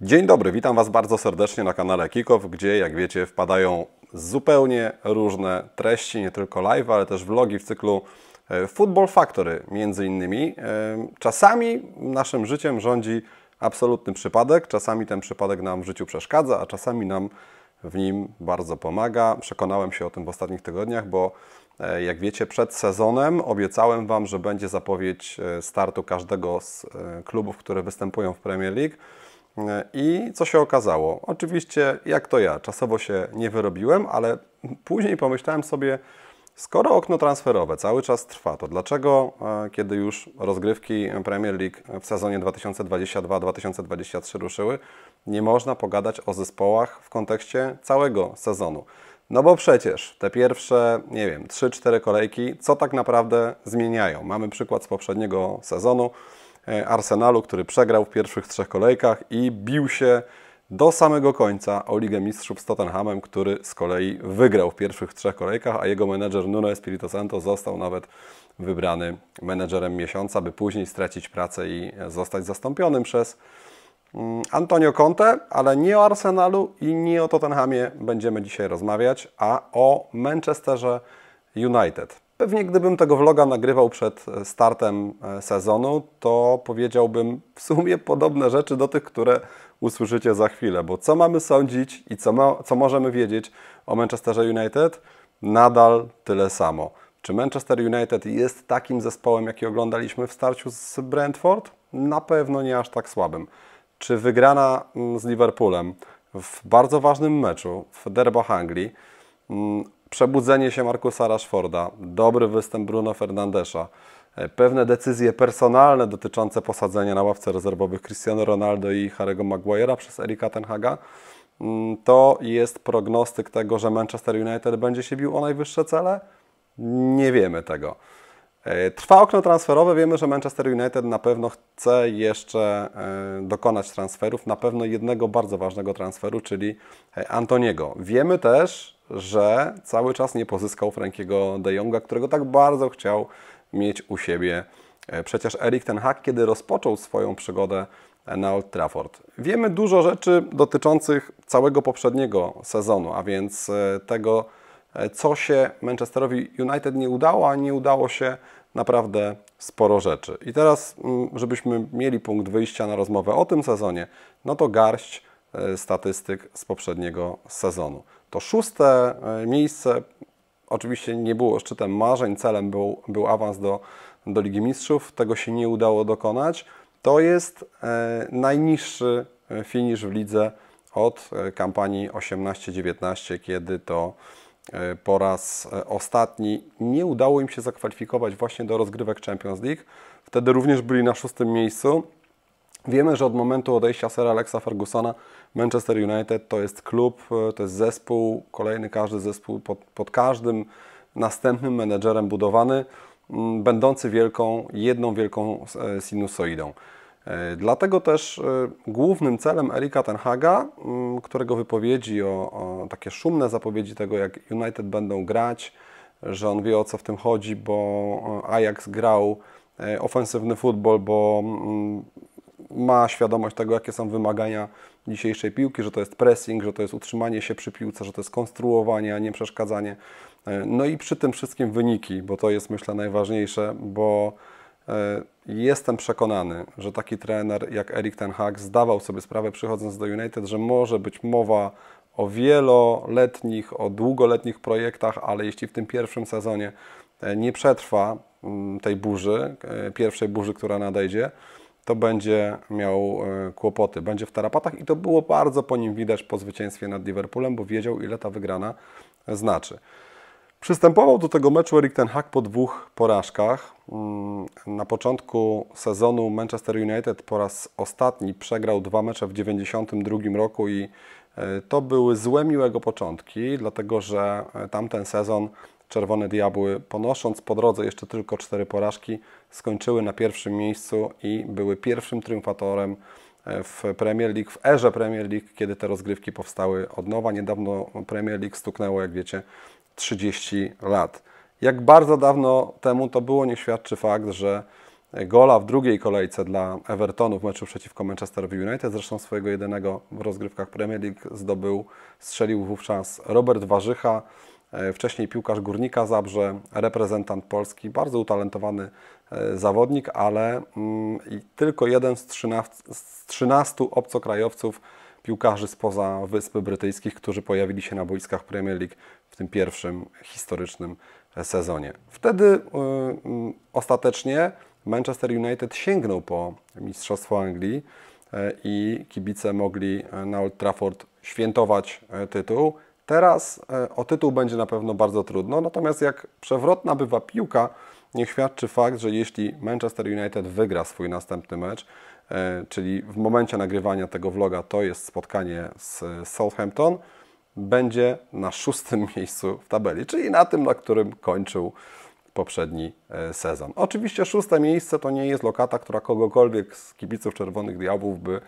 Dzień dobry, witam Was bardzo serdecznie na kanale Kikow, gdzie jak wiecie wpadają zupełnie różne treści, nie tylko live, ale też vlogi w cyklu e, Football Factory między innymi. E, czasami naszym życiem rządzi absolutny przypadek, czasami ten przypadek nam w życiu przeszkadza, a czasami nam w nim bardzo pomaga. Przekonałem się o tym w ostatnich tygodniach, bo e, jak wiecie, przed sezonem obiecałem Wam, że będzie zapowiedź startu każdego z klubów, które występują w Premier League. E, I co się okazało? Oczywiście, jak to ja, czasowo się nie wyrobiłem, ale później pomyślałem sobie, skoro okno transferowe cały czas trwa, to dlaczego, e, kiedy już rozgrywki Premier League w sezonie 2022-2023 ruszyły, nie można pogadać o zespołach w kontekście całego sezonu? No bo przecież te pierwsze, nie wiem, 3-4 kolejki, co tak naprawdę zmieniają? Mamy przykład z poprzedniego sezonu. E, Arsenalu, który przegrał w pierwszych trzech kolejkach i bił się do samego końca o Ligę Mistrzów z Tottenhamem, który z kolei wygrał w pierwszych trzech kolejkach, a jego menedżer Nuno Espirito Santo został nawet wybrany menedżerem miesiąca, by później stracić pracę i zostać zastąpionym przez mm, Antonio Conte, ale nie o Arsenalu i nie o Tottenhamie będziemy dzisiaj rozmawiać, a o Manchesterze United. Pewnie gdybym tego vloga nagrywał przed e, startem e, sezonu, to powiedziałbym w sumie podobne rzeczy do tych, które usłyszycie za chwilę, bo co mamy sądzić i co, ma, co możemy wiedzieć o Manchesterze United? Nadal tyle samo. Czy Manchester United jest takim zespołem, jaki oglądaliśmy w starciu z Brentford? Na pewno nie aż tak słabym. Czy wygrana mm, z Liverpoolem w bardzo ważnym meczu w derbach Anglii mm, Przebudzenie się Markusa Rashforda, dobry występ Bruno Fernandesza, e, pewne decyzje personalne dotyczące posadzenia na ławce rezerwowych Cristiano Ronaldo i Harry'ego Maguire'a przez Erika Tenhaga, mm, to jest prognostyk tego, że Manchester United będzie się bił o najwyższe cele? Nie wiemy tego. E, trwa okno transferowe, wiemy, że Manchester United na pewno chce jeszcze e, dokonać transferów, na pewno jednego bardzo ważnego transferu, czyli Antoniego. Wiemy też, że cały czas nie pozyskał Frankiego de Jonga, którego tak bardzo chciał mieć u siebie. E, przecież Erik ten Hag, kiedy rozpoczął swoją przygodę e, na Old Trafford. Wiemy dużo rzeczy dotyczących całego poprzedniego sezonu, a więc e, tego, co się Manchesterowi United nie udało, a nie udało się naprawdę sporo rzeczy. I teraz, mm, żebyśmy mieli punkt wyjścia na rozmowę o tym sezonie, no to garść statystyk z poprzedniego sezonu. To szóste e, miejsce oczywiście nie było szczytem marzeń, celem był, był awans do, do Ligi Mistrzów, tego się nie udało dokonać. To jest e, najniższy e, finisz w lidze od kampanii 18-19, kiedy to po raz ostatni nie udało im się zakwalifikować właśnie do rozgrywek Champions League. Wtedy również byli na szóstym miejscu. Wiemy, że od momentu odejścia Sera Alexa Fergusona Manchester United to jest klub, e, to jest zespół, kolejny każdy zespół pod, pod każdym następnym menedżerem budowany, mm, będący wielką, jedną wielką e, sinusoidą. E, dlatego też głównym celem Erika Tenhaga, mm, którego wypowiedzi o, o, takie szumne zapowiedzi tego, jak United będą grać, że on wie o co w tym chodzi, bo Ajax grał ofensywny futbol, bo mm, ma świadomość tego, jakie są wymagania dzisiejszej piłki, że to jest pressing, że to jest utrzymanie się przy piłce, że to jest konstruowanie, a nie przeszkadzanie. E, no i przy tym wszystkim wyniki, bo to jest myślę najważniejsze, bo e, Jestem przekonany, że taki trener jak Erik Ten Hag zdawał sobie sprawę przychodząc do United, że może być mowa o wieloletnich, o długoletnich projektach, ale jeśli w tym pierwszym sezonie e, nie przetrwa mm, tej burzy, pierwszej burzy, która nadejdzie, to będzie miał e, kłopoty. Będzie w tarapatach i to było bardzo po nim widać po zwycięstwie nad Liverpoolem, bo wiedział, ile ta wygrana znaczy. Przystępował do tego meczu Erik Ten Hag po dwóch porażkach. Mm, na początku sezonu Manchester United po raz ostatni przegrał dwa mecze w 1992 roku i e, to były złe miłego początki, dlatego że e, tamten sezon Czerwone Diabły, ponosząc po drodze jeszcze tylko cztery porażki, skończyły na pierwszym miejscu i były pierwszym triumfatorem e, w Premier League, w erze Premier League, kiedy te rozgrywki powstały od nowa. Niedawno Premier League stuknęło, jak wiecie, 30 lat. Jak bardzo dawno temu to było, nie świadczy fakt, że gola w drugiej kolejce dla Evertonu w meczu przeciwko Manchester United, zresztą swojego jedynego w rozgrywkach Premier League zdobył, strzelił wówczas Robert Warzycha, E, wcześniej piłkarz Górnika Zabrze, reprezentant Polski, bardzo utalentowany e, zawodnik, ale mm, tylko jeden z 13, z 13 obcokrajowców piłkarzy spoza Wyspy Brytyjskich, którzy pojawili się na boiskach Premier League w tym pierwszym historycznym e, sezonie. Wtedy mm, ostatecznie Manchester United sięgnął po Mistrzostwo Anglii i kibice mogli na Old Trafford świętować tytuł. Teraz e, o tytuł będzie na pewno bardzo trudno, natomiast jak przewrotna bywa piłka, niech świadczy fakt, że jeśli Manchester United wygra swój następny mecz, e, czyli w momencie nagrywania tego vloga to jest spotkanie z e, Southampton, będzie na szóstym miejscu w tabeli, czyli na tym, na którym kończył poprzedni sezon. Oczywiście szóste miejsce to nie jest lokata, która kogokolwiek z kibiców Czerwonych Diabłów by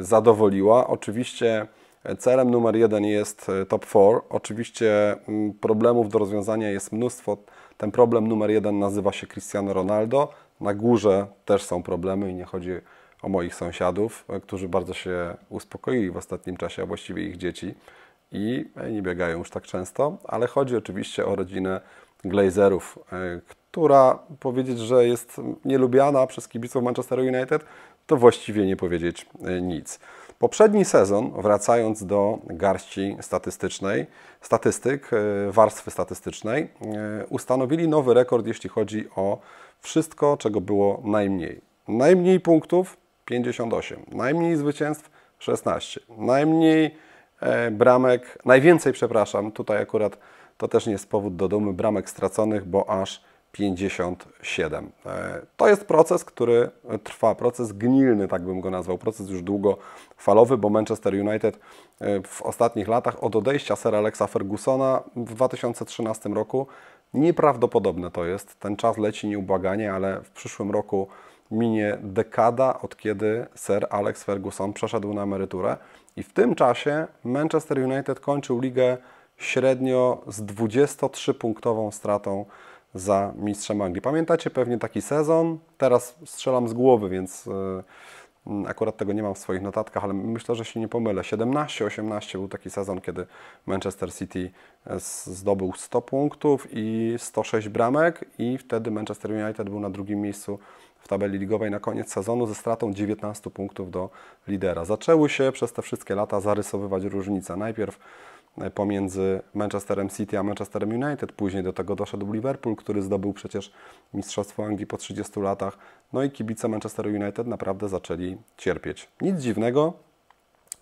zadowoliła. Oczywiście Celem numer jeden jest e, top 4. Oczywiście mm, problemów do rozwiązania jest mnóstwo. Ten problem numer jeden nazywa się Cristiano Ronaldo. Na górze też są problemy i nie chodzi o moich sąsiadów, e, którzy bardzo się uspokoili w ostatnim czasie, a właściwie ich dzieci. I e, nie biegają już tak często, ale chodzi oczywiście o rodzinę Glazerów, która powiedzieć, że jest nielubiana przez kibiców Manchester United, to właściwie nie powiedzieć nic. Poprzedni sezon, wracając do garści statystycznej, statystyk, e, warstwy statystycznej, e, ustanowili nowy rekord, jeśli chodzi o wszystko, czego było najmniej. Najmniej punktów 58, najmniej zwycięstw 16, najmniej e, bramek, najwięcej, przepraszam, tutaj akurat to też nie jest powód do dumy, bramek straconych, bo aż 57. E, to jest proces, który trwa, proces gnilny, tak bym go nazwał, proces już długofalowy, bo Manchester United e, w ostatnich latach od odejścia Sir Alexa Fergusona w 2013 roku nieprawdopodobne to jest. Ten czas leci nieubłaganie, ale w przyszłym roku minie dekada od kiedy Sir Alex Ferguson przeszedł na emeryturę i w tym czasie Manchester United kończył ligę średnio z 23-punktową stratą za mistrzem Anglii. Pamiętacie pewnie taki sezon, teraz strzelam z głowy, więc y, akurat tego nie mam w swoich notatkach, ale myślę, że się nie pomylę. 17-18 był taki sezon, kiedy Manchester City e, zdobył 100 punktów i 106 bramek i wtedy Manchester United był na drugim miejscu w tabeli ligowej na koniec sezonu ze stratą 19 punktów do lidera. Zaczęły się przez te wszystkie lata zarysowywać różnice. Najpierw pomiędzy Manchesterem City a Manchesterem United. Później do tego doszedł Liverpool, który zdobył przecież Mistrzostwo Anglii po 30 latach. No i kibice Manchesteru United naprawdę zaczęli cierpieć. Nic dziwnego,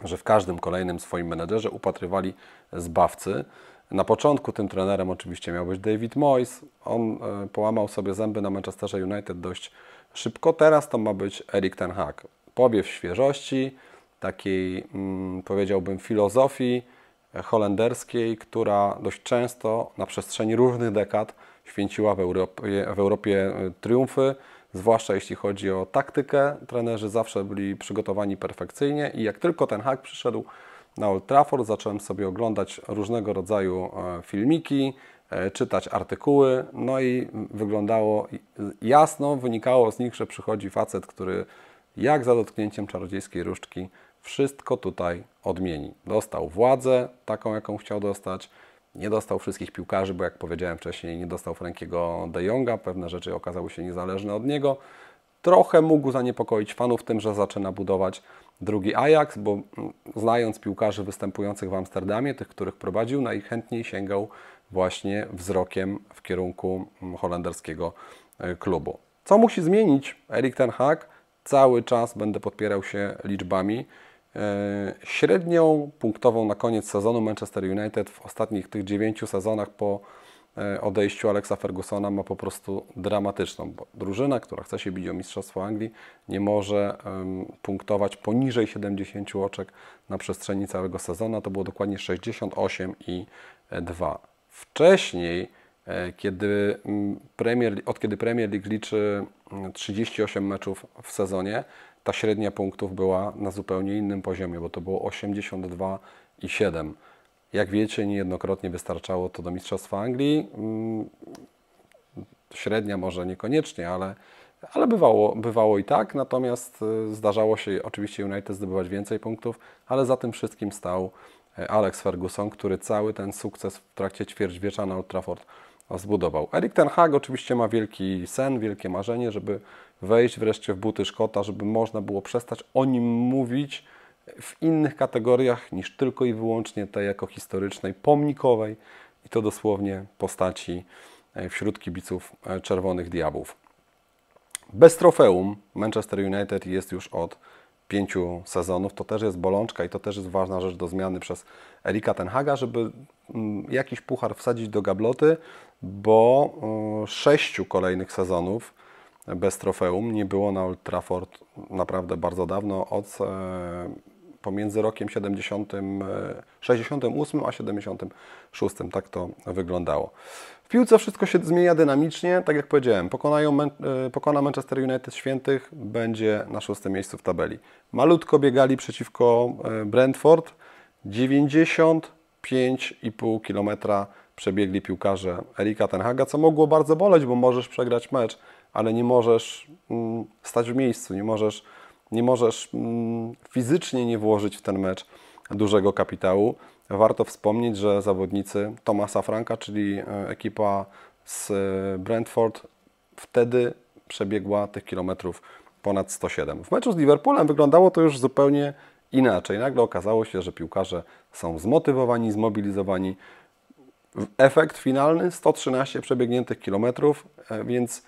że w każdym kolejnym swoim menedżerze upatrywali zbawcy. Na początku tym trenerem oczywiście miał być David Moyes. On e, połamał sobie zęby na Manchesterze United dość szybko. Teraz to ma być Erik ten Hag. Powiew świeżości, takiej mm, powiedziałbym filozofii, holenderskiej, która dość często na przestrzeni różnych dekad święciła w Europie, w Europie e, triumfy, zwłaszcza jeśli chodzi o taktykę. Trenerzy zawsze byli przygotowani perfekcyjnie i jak tylko ten hak przyszedł na Old Trafford, zacząłem sobie oglądać różnego rodzaju e, filmiki, e, czytać artykuły, no i wyglądało jasno, wynikało z nich, że przychodzi facet, który jak za dotknięciem czarodziejskiej różdżki wszystko tutaj odmieni. Dostał władzę, taką jaką chciał dostać, nie dostał wszystkich piłkarzy, bo jak powiedziałem wcześniej, nie dostał Frankiego de Jonga, pewne rzeczy okazały się niezależne od niego. Trochę mógł zaniepokoić fanów tym, że zaczyna budować drugi Ajax, bo mm, znając piłkarzy występujących w Amsterdamie, tych, których prowadził, najchętniej sięgał właśnie wzrokiem w kierunku mm, holenderskiego e, klubu. Co musi zmienić Erik ten Hag? Cały czas będę podpierał się liczbami. E, średnią punktową na koniec sezonu Manchester United w ostatnich tych dziewięciu sezonach po e, odejściu Alexa Fergusona ma po prostu dramatyczną, bo drużyna, która chce się bić o Mistrzostwo Anglii, nie może punktować poniżej 70 oczek na przestrzeni całego sezonu. To było dokładnie 68 i 2. Wcześniej, e, kiedy Premier, od kiedy Premier League liczy 38 meczów w sezonie, ta średnia punktów była na zupełnie innym poziomie, bo to było 82,7. Jak wiecie, niejednokrotnie wystarczało to do Mistrzostwa Anglii. Mm, średnia może niekoniecznie, ale, ale bywało, bywało i tak. Natomiast y, zdarzało się oczywiście United zdobywać więcej punktów, ale za tym wszystkim stał e, Alex Ferguson, który cały ten sukces w trakcie ćwierćwiecza na Old Trafford zbudował. Erik ten Hag oczywiście ma wielki sen, wielkie marzenie, żeby wejść wreszcie w buty Szkota, żeby można było przestać o nim mówić w innych kategoriach niż tylko i wyłącznie tej jako historycznej, pomnikowej i to dosłownie postaci e, wśród kibiców e, Czerwonych Diabłów. Bez trofeum Manchester United jest już od pięciu sezonów. To też jest bolączka i to też jest ważna rzecz do zmiany przez Erika Tenhaga, żeby mm, jakiś puchar wsadzić do gabloty, bo e, sześciu kolejnych sezonów bez trofeum nie było na Old Trafford naprawdę bardzo dawno, od e, pomiędzy rokiem 70, 68 e, a 76. Tak to wyglądało. W piłce wszystko się zmienia dynamicznie, tak jak powiedziałem, pokonają, pokona Manchester United Świętych, będzie na szóstym miejscu w tabeli. Malutko biegali przeciwko Brentford, 95,5 km przebiegli piłkarze Erika Tenhaga, co mogło bardzo boleć, bo możesz przegrać mecz, ale nie możesz mm, stać w miejscu, nie możesz, nie możesz mm, fizycznie nie włożyć w ten mecz dużego kapitału. Warto wspomnieć, że zawodnicy Tomasa Franka, czyli e, ekipa z e, Brentford, wtedy przebiegła tych kilometrów ponad 107. W meczu z Liverpoolem wyglądało to już zupełnie inaczej. Nagle okazało się, że piłkarze są zmotywowani, zmobilizowani, Efekt finalny 113 przebiegniętych kilometrów, e, więc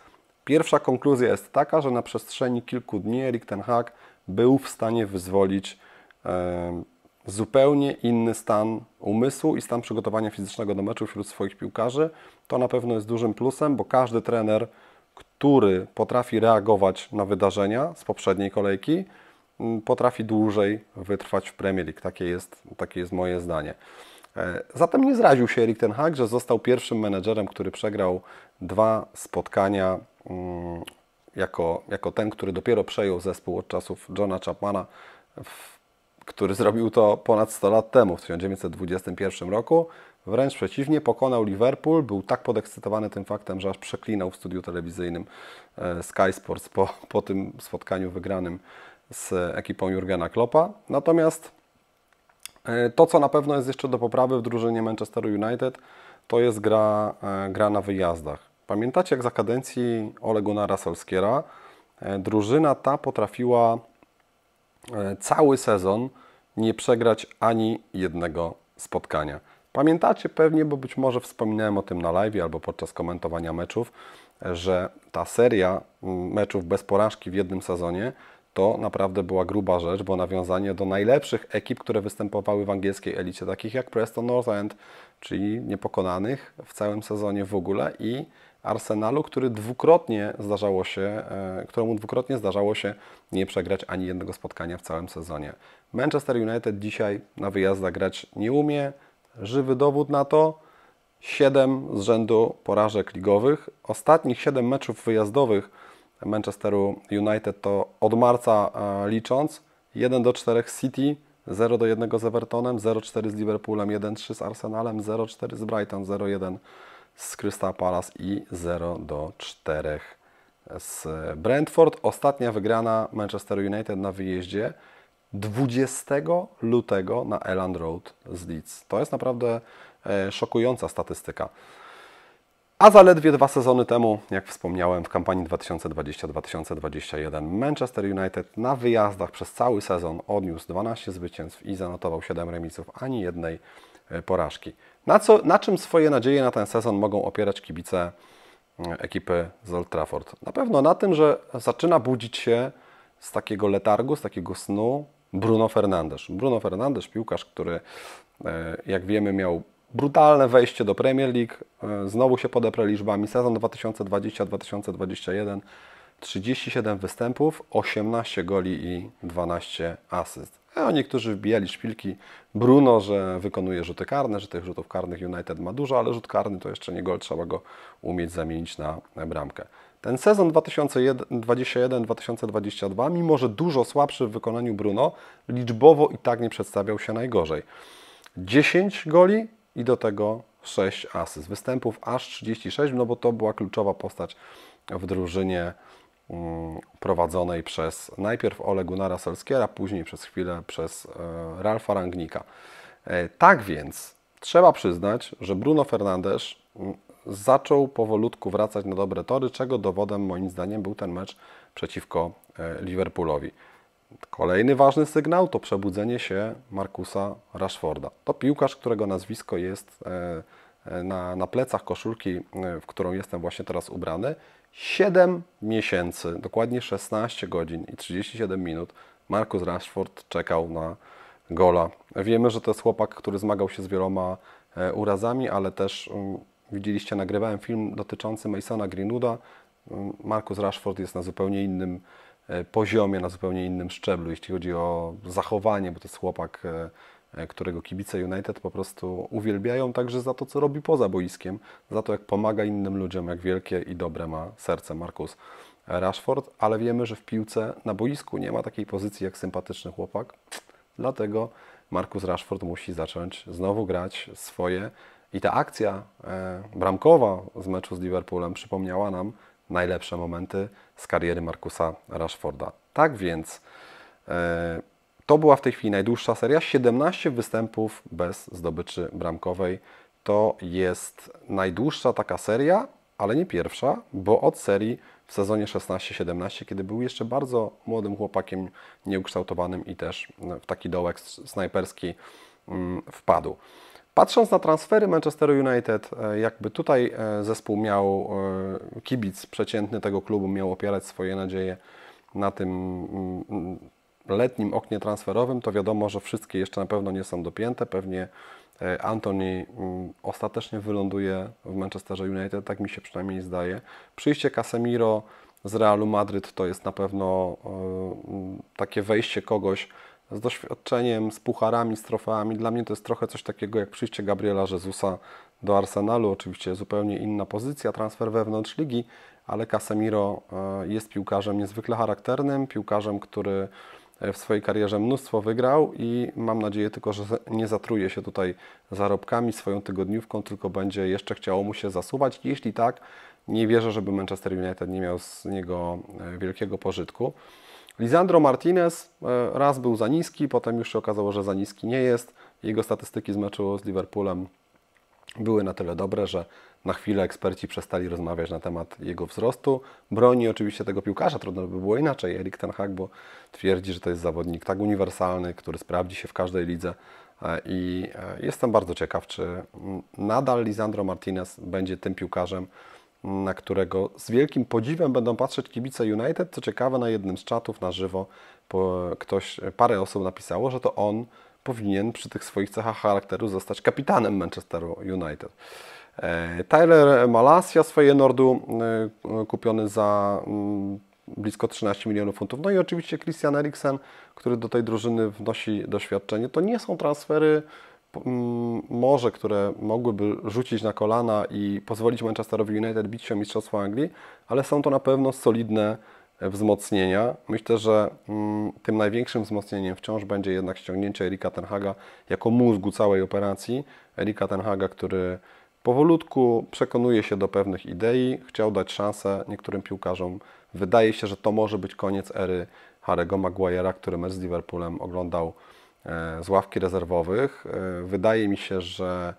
pierwsza konkluzja jest taka, że na przestrzeni kilku dni Erik ten Hag był w stanie wyzwolić e, zupełnie inny stan umysłu i stan przygotowania fizycznego do meczu wśród swoich piłkarzy. To na pewno jest dużym plusem, bo każdy trener, który potrafi reagować na wydarzenia z poprzedniej kolejki, potrafi dłużej wytrwać w Premier League. Takie jest, takie jest moje zdanie. E, zatem nie zraził się Erik ten Hag, że został pierwszym menedżerem, który przegrał dwa spotkania mm, jako, jako ten, który dopiero przejął zespół od czasów Johna Chapmana, który zrobił to ponad 100 lat temu, w 1921 roku. Wręcz przeciwnie, pokonał Liverpool, był tak podekscytowany tym faktem, że aż przeklinał w studiu telewizyjnym e, Sky Sports po, po tym spotkaniu wygranym z ekipą Jurgena Kloppa. Natomiast E, to, co na pewno jest jeszcze do poprawy w drużynie Manchester United, to jest gra, e, gra na wyjazdach. Pamiętacie, jak za kadencji Ole Gunnara Solskiera e, drużyna ta potrafiła cały sezon nie przegrać ani jednego spotkania. Pamiętacie pewnie, bo być może wspominałem o tym na live albo podczas komentowania meczów, że ta seria meczów bez porażki w jednym sezonie to naprawdę była gruba rzecz, bo nawiązanie do najlepszych ekip, które występowały w angielskiej elicie, takich jak Preston North End, czyli niepokonanych w całym sezonie w ogóle i Arsenalu, który dwukrotnie zdarzało się, e, któremu dwukrotnie zdarzało się nie przegrać ani jednego spotkania w całym sezonie. Manchester United dzisiaj na wyjazdach grać nie umie. Żywy dowód na to. 7 z rzędu porażek ligowych. Ostatnich 7 meczów wyjazdowych Manchesteru United to od marca e, licząc 1 do 4 City, 0 do 1 z Evertonem, 0-4 z Liverpoolem, 1-3 z Arsenalem, 0-4 z Brighton, 0-1 z Crystal Palace i 0 do 4 z Brentford. Ostatnia wygrana Manchesteru United na wyjeździe 20 lutego na Elland Road z Leeds. To jest naprawdę e, szokująca statystyka. A zaledwie dwa sezony temu, jak wspomniałem, w kampanii 2020-2021 Manchester United na wyjazdach przez cały sezon odniósł 12 zwycięstw i zanotował 7 remisów, ani jednej e, porażki. Na, co, na czym swoje nadzieje na ten sezon mogą opierać kibice mm, ekipy z Old Trafford? Na pewno na tym, że zaczyna budzić się z takiego letargu, z takiego snu Bruno Fernandes. Bruno Fernandes, piłkarz, który e, jak wiemy miał brutalne wejście do Premier League, e, znowu się podeprę liczbami, sezon 2020-2021, 37 występów, 18 goli i 12 asyst. A e, niektórzy wbijali szpilki. Bruno, że wykonuje rzuty karne, że tych rzutów karnych United ma dużo, ale rzut karny to jeszcze nie gol, trzeba go umieć zamienić na bramkę. Ten sezon 2021-2022, mimo że dużo słabszy w wykonaniu Bruno, liczbowo i tak nie przedstawiał się najgorzej. 10 goli, i do tego 6 asyst. Występów aż 36, no bo to była kluczowa postać w drużynie mm, prowadzonej przez najpierw Ole Gunnara Solskiera, później przez chwilę przez e, Ralfa Rangnika. E, tak więc trzeba przyznać, że Bruno Fernandes mm, zaczął powolutku wracać na dobre tory, czego dowodem moim zdaniem był ten mecz przeciwko e, Liverpoolowi. Kolejny ważny sygnał to przebudzenie się Markusa Rashforda. To piłkarz, którego nazwisko jest e, e, na, na plecach koszulki, e, w którą jestem właśnie teraz ubrany. 7 miesięcy, dokładnie 16 godzin i 37 minut Markus Rashford czekał na gola. Wiemy, że to jest chłopak, który zmagał się z wieloma urazami, ale też mm, widzieliście, nagrywałem film dotyczący Masona Greenwooda. Mm, Markus Rashford jest na zupełnie innym E, poziomie, na zupełnie innym szczeblu, jeśli chodzi o zachowanie, bo to jest chłopak, e, e, którego kibice United po prostu uwielbiają także za to, co robi poza boiskiem, za to, jak pomaga innym ludziom, jak wielkie i dobre ma serce Markus Rashford, ale wiemy, że w piłce na boisku nie ma takiej pozycji jak sympatyczny chłopak, dlatego Markus Rashford musi zacząć znowu grać swoje i ta akcja bramkowa z meczu z Liverpoolem przypomniała nam, najlepsze momenty z kariery Markusa Rashforda. Tak więc e, to była w tej chwili najdłuższa seria, 17 występów bez zdobyczy bramkowej. To jest najdłuższa taka seria, ale nie pierwsza, bo od serii w sezonie 16-17, kiedy był jeszcze bardzo młodym chłopakiem nieukształtowanym i też w taki dołek snajperski mm, wpadł. Patrząc na transfery Manchester United, e, jakby tutaj e, zespół miał, e, kibic przeciętny tego klubu miał opierać swoje nadzieje na tym mm, letnim oknie transferowym, to wiadomo, że wszystkie jeszcze na pewno nie są dopięte. Pewnie Anthony mm, ostatecznie wyląduje w Manchesterze United, tak mi się przynajmniej zdaje. Przyjście Casemiro z Realu Madryt to jest na pewno takie wejście kogoś, z doświadczeniem, z pucharami, z trofeami. Dla mnie to jest trochę coś takiego jak przyjście Gabriela Jezusa do Arsenalu. Oczywiście zupełnie inna pozycja, transfer wewnątrz ligi, ale Casemiro e, jest piłkarzem niezwykle charakternym, piłkarzem, który e, w swojej karierze mnóstwo wygrał i mam nadzieję tylko, że nie zatruje się tutaj zarobkami, swoją tygodniówką, tylko będzie jeszcze chciało mu się zasuwać. Jeśli tak, nie wierzę, żeby Manchester United nie miał z niego e, wielkiego pożytku. Lisandro Martinez e, raz był za niski, potem już się okazało, że za niski nie jest. Jego statystyki z meczu z Liverpoolem były na tyle dobre, że na chwilę eksperci przestali rozmawiać na temat jego wzrostu. Broni oczywiście tego piłkarza, trudno by było inaczej. Erik Ten Hag, bo twierdzi, że to jest zawodnik tak uniwersalny, który sprawdzi się w każdej lidze. E, I e, jestem bardzo ciekaw, czy nadal Lisandro Martinez będzie tym piłkarzem, na którego z wielkim podziwem będą patrzeć kibice United. Co ciekawe, na jednym z czatów na żywo ktoś, parę osób napisało, że to on powinien przy tych swoich cechach charakteru zostać kapitanem Manchesteru United. E, Tyler Malasia swoje Nordu e, kupiony za mm, blisko 13 milionów funtów. No i oczywiście Christian Eriksen, który do tej drużyny wnosi doświadczenie. To nie są transfery morze, które mogłyby rzucić na kolana i pozwolić Manchesterowi United bić się o Mistrzostwo Anglii, ale są to na pewno solidne e, wzmocnienia. Myślę, że tym największym wzmocnieniem wciąż będzie jednak ściągnięcie Erika Tenhaga jako mózgu całej operacji. Erika Tenhaga, który powolutku przekonuje się do pewnych idei, chciał dać szansę niektórym piłkarzom. Wydaje się, że to może być koniec ery Harego Maguire'a, który mecz z Liverpoolem oglądał E, z ławki rezerwowych. E, wydaje mi się, że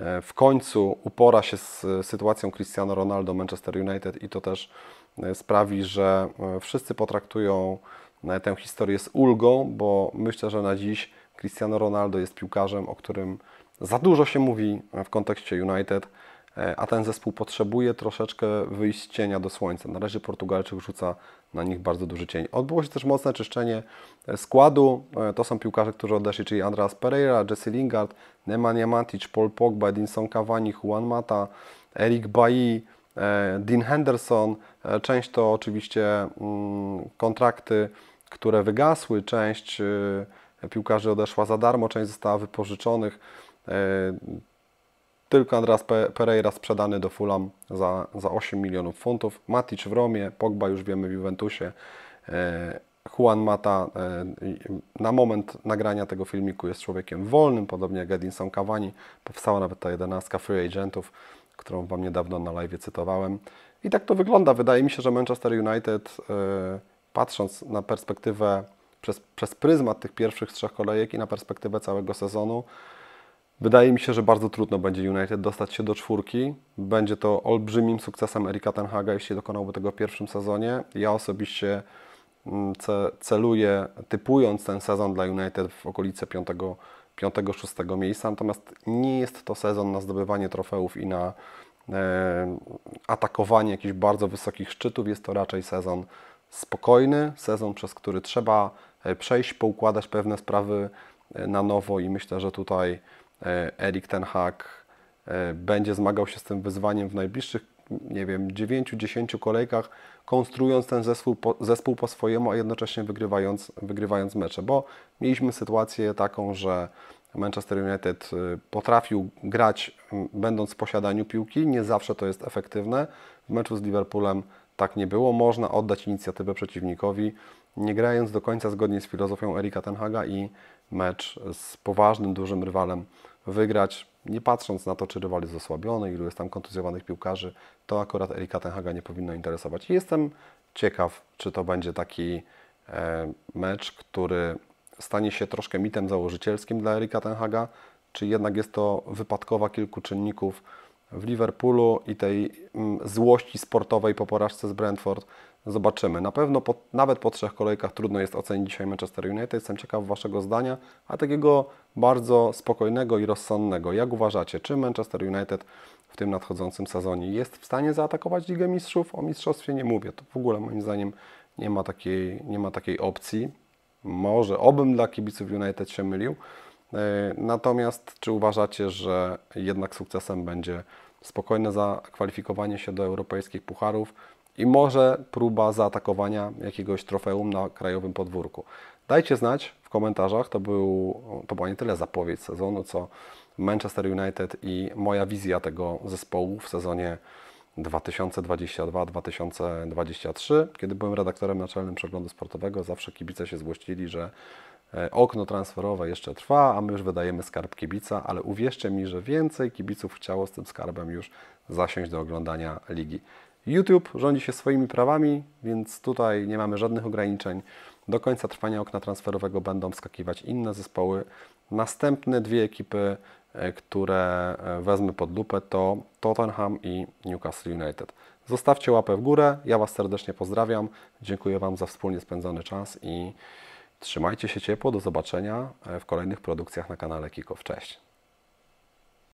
e, w końcu upora się z sytuacją Cristiano Ronaldo Manchester United i to też sprawi, że wszyscy potraktują tę historię z ulgą, bo myślę, że na dziś Cristiano Ronaldo jest piłkarzem, o którym za dużo się mówi w kontekście United E, a ten zespół potrzebuje troszeczkę wyjść cienia do słońca. Na razie Portugalczyk rzuca na nich bardzo duży cień. Odbyło się też mocne czyszczenie e, składu. E, to są piłkarze, którzy odeszli, czyli Andreas Pereira, Jesse Lingard, Nemanja Matic, Paul Pogba, Edinson Cavani, Juan Mata, Eric Bailly, Dean Henderson. Część to oczywiście mm, kontrakty, które wygasły, część piłkarzy odeszła za darmo, część została wypożyczonych. Tylko Andreas Pereira sprzedany do Fulham za, za 8 milionów funtów. Matic w Romie, Pogba już wiemy w Juventusie. E, Juan Mata e, na moment nagrania tego filmiku jest człowiekiem wolnym, podobnie jak Edinson Cavani. Powstała nawet ta jedenastka free agentów, którą Wam niedawno na live cytowałem. I tak to wygląda. Wydaje mi się, że Manchester United, e, patrząc na perspektywę przez, przez pryzmat tych pierwszych trzech kolejek i na perspektywę całego sezonu, Wydaje mi się, że bardzo trudno będzie United dostać się do czwórki. Będzie to olbrzymim sukcesem Erika Tenhaga, jeśli dokonałby tego w pierwszym sezonie. Ja osobiście mm, celuję, typując ten sezon dla United w okolice 5-6 miejsca, natomiast nie jest to sezon na zdobywanie trofeów i na e, atakowanie jakichś bardzo wysokich szczytów. Jest to raczej sezon spokojny, sezon, przez który trzeba e, przejść, poukładać pewne sprawy e, na nowo i myślę, że tutaj E, Erik Ten Hag e, będzie zmagał się z tym wyzwaniem w najbliższych, nie wiem, 9-10 kolejkach, konstruując ten zespół po, zespół po swojemu, a jednocześnie wygrywając, wygrywając mecze, bo mieliśmy sytuację taką, że Manchester United y, potrafił grać będąc w posiadaniu piłki, nie zawsze to jest efektywne. W meczu z Liverpoolem tak nie było, można oddać inicjatywę przeciwnikowi, nie grając do końca zgodnie z filozofią Erika Tenhaga i mecz z poważnym, dużym rywalem wygrać, nie patrząc na to, czy rywal jest osłabiony, ilu jest tam kontuzjowanych piłkarzy, to akurat Erika Tenhaga nie powinno interesować. I jestem ciekaw, czy to będzie taki e, mecz, który stanie się troszkę mitem założycielskim dla Erika Tenhaga, czy jednak jest to wypadkowa kilku czynników, w Liverpoolu i tej mm, złości sportowej po porażce z Brentford zobaczymy. Na pewno po, nawet po trzech kolejkach trudno jest ocenić dzisiaj Manchester United. Jestem ciekaw Waszego zdania, a takiego bardzo spokojnego i rozsądnego. Jak uważacie, czy Manchester United w tym nadchodzącym sezonie jest w stanie zaatakować Ligę Mistrzów? O mistrzostwie nie mówię, to w ogóle moim zdaniem nie ma takiej, nie ma takiej opcji. Może obym dla kibiców United się mylił, E, natomiast czy uważacie, że jednak sukcesem będzie spokojne zakwalifikowanie się do europejskich pucharów i może próba zaatakowania jakiegoś trofeum na krajowym podwórku? Dajcie znać w komentarzach. To, był, to była nie tyle zapowiedź sezonu, co Manchester United i moja wizja tego zespołu w sezonie 2022-2023. Kiedy byłem redaktorem naczelnym przeglądu sportowego, zawsze kibice się złościli, że E, okno transferowe jeszcze trwa, a my już wydajemy skarb kibica, ale uwierzcie mi, że więcej kibiców chciało z tym skarbem już zasiąść do oglądania ligi. YouTube rządzi się swoimi prawami, więc tutaj nie mamy żadnych ograniczeń. Do końca trwania okna transferowego będą wskakiwać inne zespoły. Następne dwie ekipy, e, które e, wezmę pod lupę, to Tottenham i Newcastle United. Zostawcie łapę w górę, ja Was serdecznie pozdrawiam, dziękuję Wam za wspólnie spędzony czas i Trzymajcie się ciepło, do zobaczenia e, w kolejnych produkcjach na kanale Kiko. Cześć!